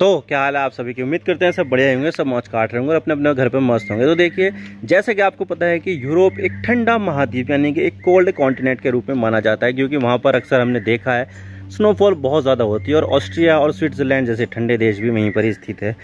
तो क्या हाल है आप सभी की उम्मीद करते हैं सब बढ़िया होंगे सब मौज काट रहे होंगे और अपने अपने घर पर मस्त होंगे तो देखिए जैसे कि आपको पता है कि यूरोप एक ठंडा महाद्वीप यानी कि एक कोल्ड कॉन्टिनेंट के रूप में माना जाता है क्योंकि वहाँ पर अक्सर हमने देखा है स्नोफॉल बहुत ज़्यादा होती है और ऑस्ट्रिया और स्विट्ज़रलैंड जैसे ठंडे देश भी वहीं पर स्थित है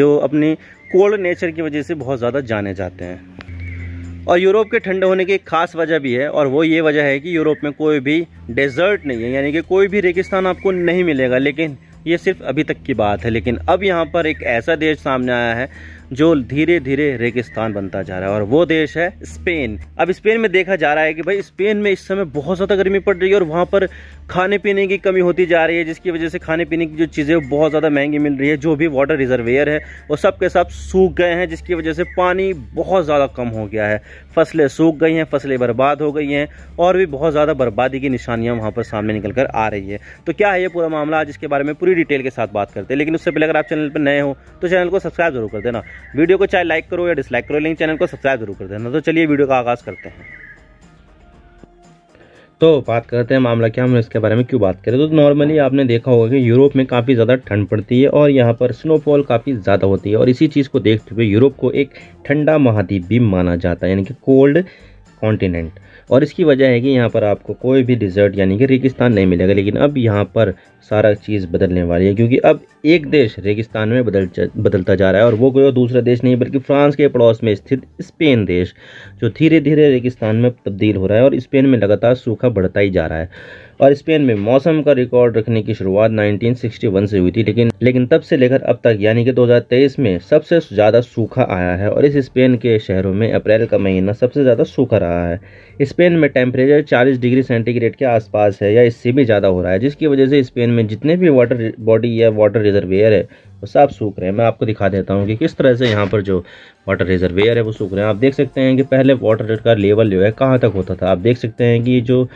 जो अपनी कोल्ड नेचर की वजह से बहुत ज़्यादा जाने जाते हैं और यूरोप के ठंडे होने की एक खास वजह भी है और वो ये वजह है कि यूरोप में कोई भी डेजर्ट नहीं है यानी कि कोई भी रेगिस्तान आपको नहीं मिलेगा लेकिन ये सिर्फ अभी तक की बात है लेकिन अब यहाँ पर एक ऐसा देश सामने आया है जो धीरे धीरे रेगिस्तान बनता जा रहा है और वो देश है स्पेन अब स्पेन में देखा जा रहा है कि भाई स्पेन में इस समय बहुत ज़्यादा गर्मी पड़ रही है और वहाँ पर खाने पीने की कमी होती जा रही है जिसकी वजह से खाने पीने की जो चीज़ें बहुत ज़्यादा महंगी मिल रही है जो भी वाटर रिजर्वेयर है वो सब के सब सूख गए हैं जिसकी वजह से पानी बहुत ज़्यादा कम हो गया है फसलें सूख गई हैं फसलें बर्बाद हो गई हैं और भी बहुत ज़्यादा बर्बादी की निशानियाँ वहाँ पर सामने निकल कर आ रही है तो क्या है ये पूरा मामला आज इसके बारे में पूरी डिटेल के साथ बात करते हैं लेकिन उससे पहले अगर आप चैनल पर नए हो तो चैनल को सब्सक्राइब जरूर कर देना वीडियो को चाहे लाइक करो या डिसलाइक करो लेकिन चैनल को सब्सक्राइब जरूर कर देना तो चलिए वीडियो का आगाज़ करते हैं तो बात करते हैं मामला क्या हम इसके बारे में क्यों बात करें तो नॉर्मली आपने देखा होगा कि यूरोप में काफ़ी ज़्यादा ठंड पड़ती है और यहाँ पर स्नोफॉल काफ़ी ज़्यादा होती है और इसी चीज़ को देखते हुए यूरोप को एक ठंडा महाद्वीप भी माना जाता है यानी कि कोल्ड कॉन्टिनेंट और इसकी वजह है कि यहाँ पर आपको कोई भी डिज़र्ट यानी कि रेगिस्तान नहीं मिलेगा लेकिन अब यहाँ पर सारा चीज़ बदलने वाली है क्योंकि अब एक देश रेगिस्तान में बदल बदलता जा रहा है और वो कोई दूसरा देश नहीं बल्कि फ्रांस के पड़ोस में स्थित स्पेन देश जो धीरे धीरे रेगिस्तान में तब्दील हो रहा है और स्पेन में लगातार सूखा बढ़ता ही जा रहा है और स्पेन में मौसम का रिकॉर्ड रखने की शुरुआत 1961 से हुई थी लेकिन लेकिन तब से लेकर अब तक यानी कि 2023 में सबसे ज़्यादा सूखा आया है और इस स्पेन के शहरों में अप्रैल का महीना सबसे ज़्यादा सूखा रहा है स्पेन में टेम्परेचर 40 डिग्री सेंटीग्रेड के आसपास है या इससे भी ज़्यादा हो रहा है जिसकी वजह से स्पेन में जितने भी वाटर बॉडी या वाटर रिजर्वेयर है वो सब सूख रहे हैं मैं आपको दिखा देता हूँ कि किस तरह से यहाँ पर जो वाटर रिजर्वेयर है वो सूख रहे हैं आप देख सकते हैं कि पहले वाटर का लेवल जो है कहाँ तक होता था आप देख सकते हैं कि जो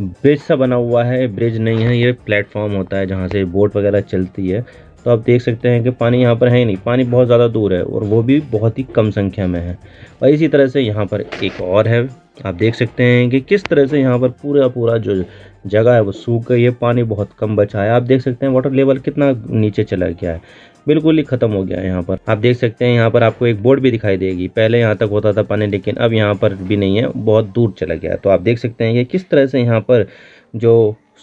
ब्रिज सा बना हुआ है ब्रिज नहीं है ये प्लेटफॉर्म होता है जहाँ से बोट वगैरह चलती है तो आप देख सकते हैं कि पानी यहाँ पर है ही नहीं पानी बहुत ज़्यादा दूर है और वो भी बहुत ही कम संख्या में है और इसी तरह से यहाँ पर एक और है आप देख सकते हैं कि किस तरह से यहाँ पर पूरा पूरा जो जगह है वो सूख गई है पानी बहुत कम बचा है आप देख सकते हैं वाटर लेवल कितना नीचे चला गया है बिल्कुल ही खत्म हो गया है यहाँ पर आप देख सकते हैं यहाँ पर आपको एक बोर्ड भी दिखाई देगी पहले यहाँ तक होता था पानी लेकिन अब यहाँ पर भी नहीं है बहुत दूर चला गया तो आप देख सकते हैं कि किस तरह से यहाँ पर जो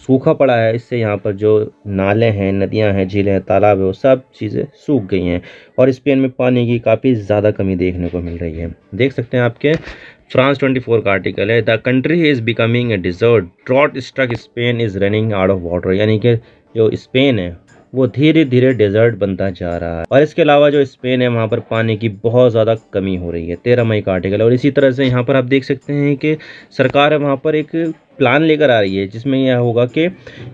सूखा पड़ा है इससे यहाँ पर जो नाले हैं नदियाँ हैं झीलें हैं तालाब है वो सब चीज़ें सूख गई हैं और स्पेन में पानी की काफ़ी ज़्यादा कमी देखने को मिल रही है देख सकते हैं आपके फ्रांस 24 का आर्टिकल है the country is becoming a desert drought struck Spain is running out of water यानी कि जो स्पेन है वो धीरे धीरे डेजर्ट बनता जा रहा है और इसके अलावा जो स्पेन है वहाँ पर पानी की बहुत ज़्यादा कमी हो रही है तेरह मई का आर्टिकल और इसी तरह से यहाँ पर आप देख सकते हैं कि सरकार है वहाँ पर एक प्लान लेकर आ रही है जिसमें यह होगा कि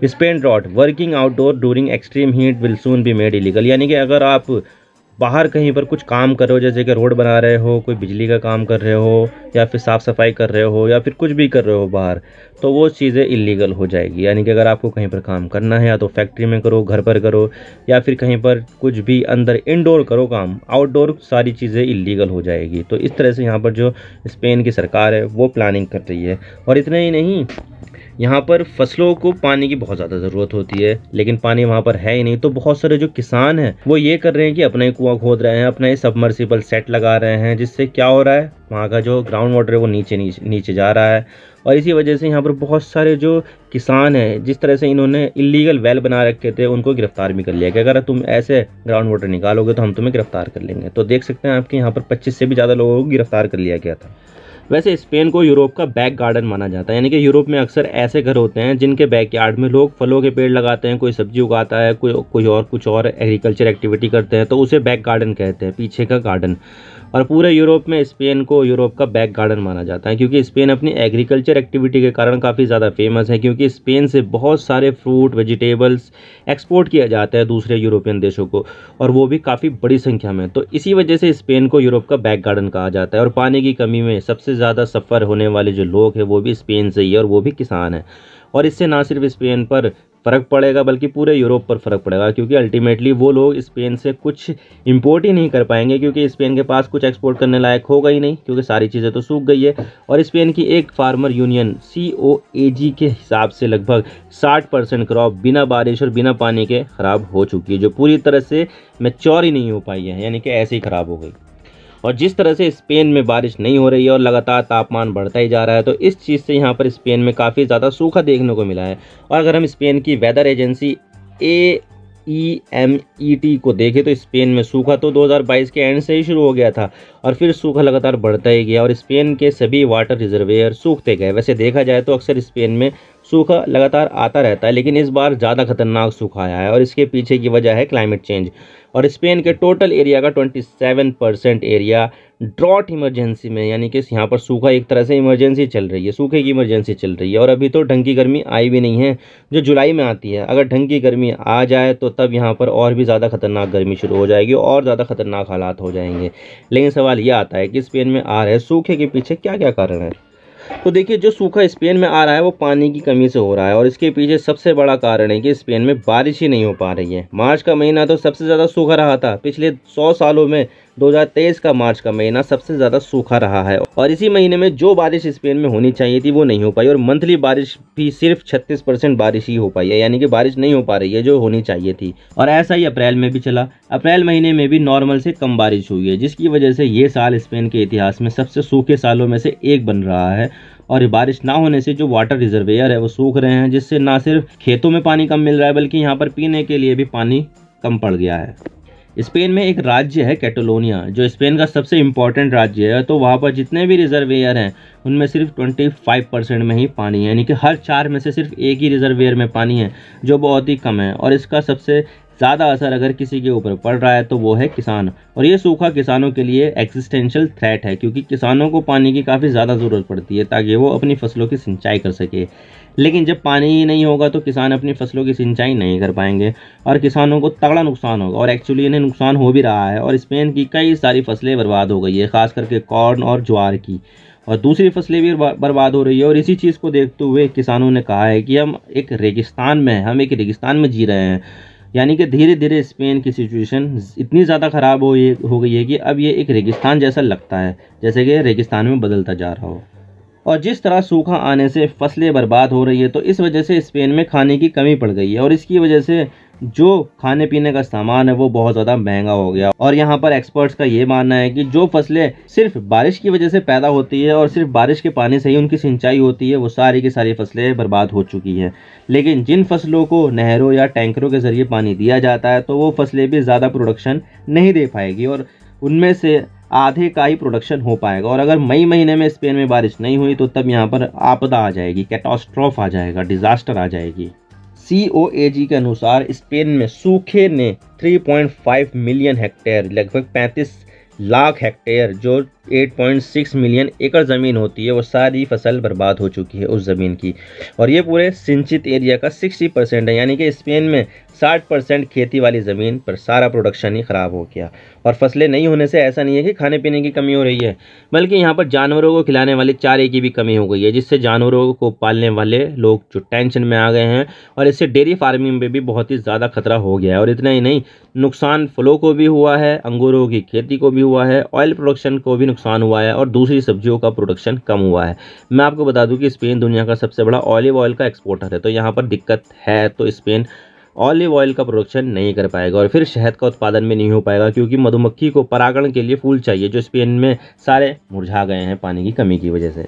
Spain drought working outdoor during extreme heat will soon be made illegal यानी कि अगर आप बाहर कहीं पर कुछ काम कर रहे हो जैसे कि रोड बना रहे हो कोई बिजली का काम कर रहे हो या फिर साफ़ सफाई कर रहे हो या फिर कुछ भी कर रहे हो बाहर तो वो चीज़ें इलीगल हो जाएगी यानी कि अगर आपको कहीं पर काम करना है या तो फैक्ट्री में करो घर पर करो या फिर कहीं पर कुछ भी अंदर इनडोर करो काम आउटडोर सारी चीज़ें इलीगल हो जाएगी तो इस तरह से यहाँ पर जो स्पेन की सरकार है वो प्लानिंग कर रही है और इतने ही नहीं यहाँ पर फसलों को पानी की बहुत ज़्यादा ज़रूरत होती है लेकिन पानी वहाँ पर है ही नहीं तो बहुत सारे जो किसान हैं वो ये कर रहे हैं कि अपना ही कुआं खोद रहे हैं अपना ही सबमर्सिबल सेट लगा रहे हैं जिससे क्या हो रहा है वहाँ का जो ग्राउंड वाटर है वो नीचे नीचे नीचे जा रहा है और इसी वजह से यहाँ पर बहुत सारे जो किसान हैं जिस तरह से इन्होंने इलीगल वेल बना रखे थे उनको गिरफ्तार भी कर लिया कि अगर तुम ऐसे ग्राउंड वाटर निकालोगे तो हम तुम्हें गिरफ्तार कर लेंगे तो देख सकते हैं आपके यहाँ पर पच्चीस से भी ज़्यादा लोगों को गिरफ्तार कर लिया गया था वैसे स्पेन को यूरोप का बैक गार्डन माना जाता है यानी कि यूरोप में अक्सर ऐसे घर होते हैं जिनके बैकयार्ड में लोग फलों के पेड़ लगाते हैं कोई सब्जी उगाता है कोई कोई और कुछ और एग्रीकल्चर एक्टिविटी करते हैं तो उसे बैक गार्डन कहते हैं पीछे का गार्डन और पूरे यूरोप में स्पेन को यूरोप का बैक गार्डन माना जाता है क्योंकि स्पेन अपनी एग्रीकल्चर एक्टिविटी के कारण काफ़ी ज़्यादा फेमस है क्योंकि स्पेन से बहुत सारे फ्रूट वेजिटेबल्स एक्सपोर्ट किया जाता है दूसरे यूरोपियन देशों को और वो भी काफ़ी बड़ी संख्या में तो इसी वजह से स्पेन को यूरोप का बैक गार्डन कहा जाता है और पानी की कमी में सबसे ज़्यादा सफ़र होने वाले जो लोग हैं वो भी स्पेन से ही और वो भी किसान हैं और इससे ना सिर्फ स्पेन पर फ़र्क पड़ेगा बल्कि पूरे यूरोप पर फ़र्क पड़ेगा क्योंकि अल्टीमेटली वो लोग स्पेन से कुछ इंपोर्ट ही नहीं कर पाएंगे क्योंकि स्पेन के पास कुछ एक्सपोर्ट करने लायक होगा ही नहीं क्योंकि सारी चीज़ें तो सूख गई है और स्पेन की एक फार्मर यूनियन सी ओ ए जी के हिसाब से लगभग साठ परसेंट क्रॉप बिना बारिश और बिना पानी के ख़राब हो चुकी है जो पूरी तरह से मेच्योर ही नहीं हो पाई है यानी कि ऐसे ही ख़राब हो गई और जिस तरह से स्पेन में बारिश नहीं हो रही है और लगातार तापमान बढ़ता ही जा रहा है तो इस चीज़ से यहाँ पर स्पेन में काफ़ी ज़्यादा सूखा देखने को मिला है और अगर हम स्पेन की weather agency A E M E T को देखें तो स्पेन में सूखा तो 2022 के एंड से ही शुरू हो गया था और फिर सूखा लगातार बढ़ता ही गया और स्पेन के सभी वाटर रिजर्वेयर सूखते गए वैसे देखा जाए तो अक्सर स्पेन में सूखा लगातार आता रहता है लेकिन इस बार ज़्यादा खतरनाक सूखा आया है और इसके पीछे की वजह है क्लाइमेट चेंज और स्पेन के टोटल एरिया का 27 परसेंट एरिया ड्रॉट इमरजेंसी में यानी कि यहाँ पर सूखा एक तरह से इमरजेंसी चल रही है सूखे की इमरजेंसी चल रही है और अभी तो ढंग की गर्मी आई भी नहीं है जो जुलाई में आती है अगर ढंग की गर्मी आ जाए तो तब यहाँ पर और भी ज़्यादा खतरनाक गर्मी शुरू हो जाएगी और ज़्यादा खतरनाक हालात हो जाएंगे लेकिन सवाल यह आता है कि स्पेन में आ रहे सूखे के पीछे क्या क्या कारण है तो देखिए जो सूखा स्पेन में आ रहा है वो पानी की कमी से हो रहा है और इसके पीछे सबसे बड़ा कारण है कि स्पेन में बारिश ही नहीं हो पा रही है मार्च का महीना तो सबसे ज़्यादा सूखा रहा था पिछले सौ सालों में 2023 का मार्च का महीना सबसे ज़्यादा सूखा रहा है और इसी महीने में जो बारिश स्पेन में होनी चाहिए थी वो नहीं हो पाई और मंथली बारिश भी सिर्फ 36 परसेंट बारिश ही हो पाई है यानी कि बारिश नहीं हो पा रही है जो होनी चाहिए थी और ऐसा ही अप्रैल में भी चला अप्रैल महीने में भी नॉर्मल से कम बारिश हुई है जिसकी वजह से ये साल स्पेन के इतिहास में सबसे सूखे सालों में से एक बन रहा है और बारिश ना होने से जो वाटर रिजर्वेयर है वो सूख रहे हैं जिससे ना सिर्फ खेतों में पानी कम मिल रहा है बल्कि यहाँ पर पीने के लिए भी पानी कम पड़ गया है स्पेन में एक राज्य है कैटोलोनिया जो स्पेन का सबसे इम्पॉर्टेंट राज्य है तो वहाँ पर जितने भी रिजर्वेयर हैं उनमें सिर्फ 25 परसेंट में ही पानी है यानी कि हर चार में से सिर्फ एक ही रिजर्वेयर में पानी है जो बहुत ही कम है और इसका सबसे ज़्यादा असर अगर किसी के ऊपर पड़ रहा है तो वो है किसान और ये सूखा किसानों के लिए एक्जिस्टेंशियल थ्रेट है क्योंकि किसानों को पानी की काफ़ी ज़्यादा ज़रूरत पड़ती है ताकि वो अपनी फसलों की सिंचाई कर सके लेकिन जब पानी ही नहीं होगा तो किसान अपनी फसलों की सिंचाई नहीं कर पाएंगे और किसानों को तगड़ा नुकसान होगा और एक्चुअली इन्हें नुकसान हो भी रहा है और स्पेन की कई सारी फसलें बर्बाद हो गई है ख़ास करके कॉर्न और ज्वार की और दूसरी फसलें भी बर्बाद हो रही है और इसी चीज़ को देखते हुए किसानों ने कहा है कि हम एक रेगिस्तान में हम एक रेगिस्तान में जी रहे हैं यानी कि धीरे धीरे स्पेन की सिचुएशन इतनी ज़्यादा ख़राब हो ये हो गई है कि अब ये एक रेगिस्तान जैसा लगता है जैसे कि रेगिस्तान में बदलता जा रहा हो और जिस तरह सूखा आने से फसलें बर्बाद हो रही है तो इस वजह से स्पेन में खाने की कमी पड़ गई है और इसकी वजह से जो खाने पीने का सामान है वो बहुत ज़्यादा महंगा हो गया और यहाँ पर एक्सपर्ट्स का ये मानना है कि जो फसलें सिर्फ बारिश की वजह से पैदा होती है और सिर्फ बारिश के पानी से ही उनकी सिंचाई होती है वो सारी की सारी फसलें बर्बाद हो चुकी हैं लेकिन जिन फसलों को नहरों या टैंकरों के ज़रिए पानी दिया जाता है तो वो फसलें भी ज़्यादा प्रोडक्शन नहीं दे पाएगी और उनमें से आधे का ही प्रोडक्शन हो पाएगा और अगर मई महीने में स्पेन में बारिश नहीं हुई तो तब यहाँ पर आपदा आ जाएगी कैटास्ट्रॉफ आ जाएगा डिज़ास्टर आ जाएगी सी ओ ए जी के अनुसार स्पेन में सूखे ने 3.5 मिलियन हेक्टेयर लगभग 35 लाख हेक्टेयर जो 8.6 मिलियन एकड़ ज़मीन होती है वो सारी फसल बर्बाद हो चुकी है उस ज़मीन की और ये पूरे सिंचित एरिया का 60 परसेंट है यानी कि स्पेन में 60 परसेंट खेती वाली ज़मीन पर सारा प्रोडक्शन ही ख़राब हो गया और फसलें नहीं होने से ऐसा नहीं है कि खाने पीने की कमी हो रही है बल्कि यहाँ पर जानवरों को खिलाने वाले चारे की भी कमी हो गई है जिससे जानवरों को पालने वाले लोग जो टेंशन में आ गए हैं और इससे डेयरी फार्मिंग में भी बहुत ही ज़्यादा खतरा हो गया है और इतना ही नहीं नुकसान फलों को भी हुआ है अंगूरों की खेती को भी हुआ है ऑयल प्रोडक्शन को भी नुकसान हुआ है और दूसरी सब्जियों का प्रोडक्शन कम हुआ है मैं आपको बता दूँ कि स्पेन दुनिया का सबसे बड़ा ऑलिव ऑयल का एक्सपोर्टर है तो यहाँ पर दिक्कत है तो स्पेन ऑलिव ऑयल का प्रोडक्शन नहीं कर पाएगा और फिर शहद का उत्पादन भी नहीं हो पाएगा क्योंकि मधुमक्खी को परागण के लिए फूल चाहिए जो स्पेन में सारे मुरझा गए हैं पानी की कमी की वजह से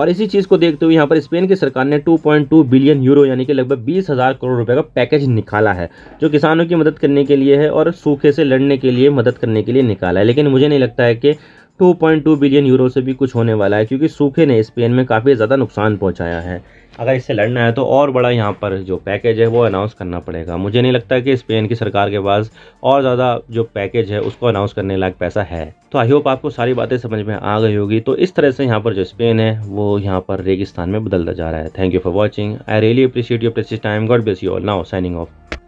और इसी चीज़ को देखते हुए यहाँ पर स्पेन की सरकार ने 2.2 बिलियन यूरो यानी कि लगभग बीस हज़ार करोड़ रुपए का पैकेज निकाला है जो किसानों की मदद करने के लिए है और सूखे से लड़ने के लिए मदद करने के लिए निकाला है लेकिन मुझे नहीं लगता है कि 2.2 बिलियन यूरो से भी कुछ होने वाला है क्योंकि सूखे ने स्पेन में काफ़ी ज़्यादा नुकसान पहुंचाया है अगर इससे लड़ना है तो और बड़ा यहाँ पर जो पैकेज है वो अनाउंस करना पड़ेगा मुझे नहीं लगता कि स्पेन की सरकार के पास और ज़्यादा जो पैकेज है उसको अनाउंस करने लायक पैसा है तो आई होप आपको सारी बातें समझ में आ गई होगी तो इस तरह से यहाँ पर जो स्पेन है वो यहाँ पर रेगिस्तान में बदलता जा रहा है thank you for watching I really appreciate you precious time God bless you all now signing of